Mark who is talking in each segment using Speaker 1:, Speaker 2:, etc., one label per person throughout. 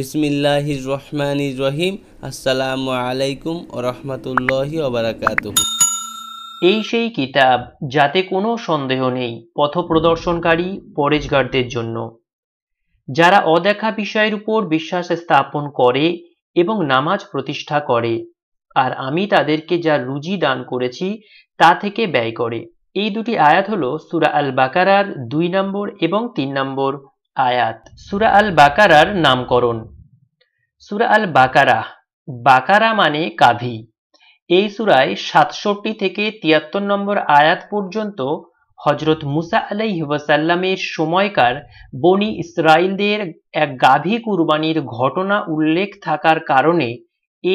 Speaker 1: বিসমিল্লাহির রহমানির রহিম আসসালামু আলাইকুম ও রহমতুল্লাহি এই সেই কিতাব যাতে কোনো সন্দেহ নেই পথ প্রদর্শনকারী পরেজগারদের জন্য যারা অদেখা বিষয়ের উপর বিশ্বাস স্থাপন করে এবং নামাজ প্রতিষ্ঠা করে আর আমি তাদেরকে যা রুজি দান করেছি তা থেকে ব্যয় করে এই দুটি আয়াত হল সুরা আল বাকারার দুই নম্বর এবং তিন নম্বর আয়াত সুরা আল বাকারার নামকরণ সুরা আল বাকারা বাকারা মানে কাভি এই সুরায় সাতষট্টি থেকে তিয়াত্তর নম্বর আয়াত পর্যন্ত হজরত মুসা আলাই হিবাসাল্লামের সময়কার বনি ইসরায়েলদের এক গাভী কুরবানির ঘটনা উল্লেখ থাকার কারণে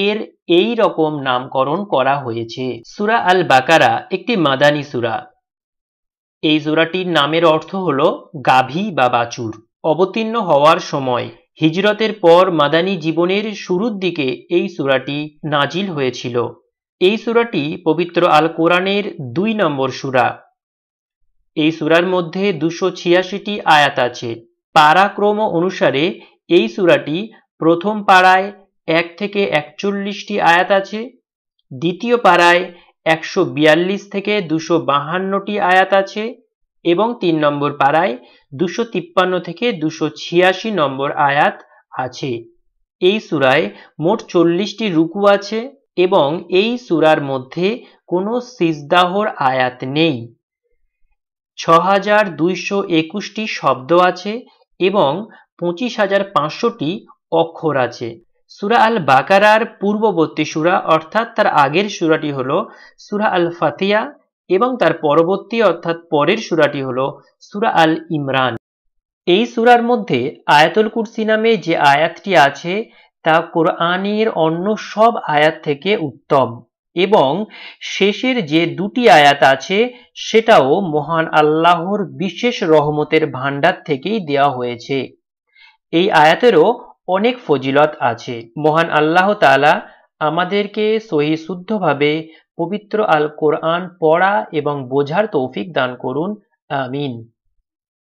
Speaker 1: এর এই রকম নামকরণ করা হয়েছে সুরা আল বাকারা একটি মাদানী সুরা এই সুরাটির নামের অর্থ হল গাভী বা বাছুর অবতীর্ণ হওয়ার সময় হিজরতের পর মাদানী জীবনের শুরুর দিকে এই সুরাটি নাজিল হয়েছিল এই সুরাটি পবিত্র আল কোরআনের দুই নম্বর সুরা এই সুরার মধ্যে দুশো ছিয়াশিটি আয়াত আছে পারাক্রম অনুসারে এই সুরাটি প্রথম পাড়ায় এক থেকে একচল্লিশটি আয়াত আছে দ্বিতীয় পাড়ায় একশো বিয়াল্লিশ থেকে দুশো বাহান্নটি আয়াত আছে এবং তিন নম্বর পাড়ায় দুশো তিপ্পান্ন থেকে দুশো ছিয়াশি নম্বর আয়াত আছে এই সুরায় মোট চল্লিশটি রুকু আছে এবং এই সুরার মধ্যে কোনো সিজদাহর আয়াত নেই ছ হাজার দুইশো একুশটি শব্দ আছে এবং পঁচিশ হাজার পাঁচশোটি অক্ষর আছে সুরা আল বাকারার পূর্ববর্তী সুরা অর্থাৎ তার আগের সুরাটি হল সুরা আল ফাতিয়া এবং তার পরবর্তী অর্থাৎ পরের সুরাটি হল সুরা আল ইমরান এই সুরার মধ্যে আয়াতুল কুরসি নামে যে আয়াতটি আছে তা কোরআনের অন্য সব আয়াত থেকে উত্তম এবং শেষের যে দুটি আয়াত আছে সেটাও মহান আল্লাহর বিশেষ রহমতের ভাণ্ডার থেকেই দেওয়া হয়েছে এই আয়াতেরও অনেক ফজিলত আছে মহান আল্লাহ তালা আমাদেরকে সহি শুদ্ধভাবে পবিত্র আল কোরআন পড়া এবং বোঝার তৌফিক দান করুন আমিন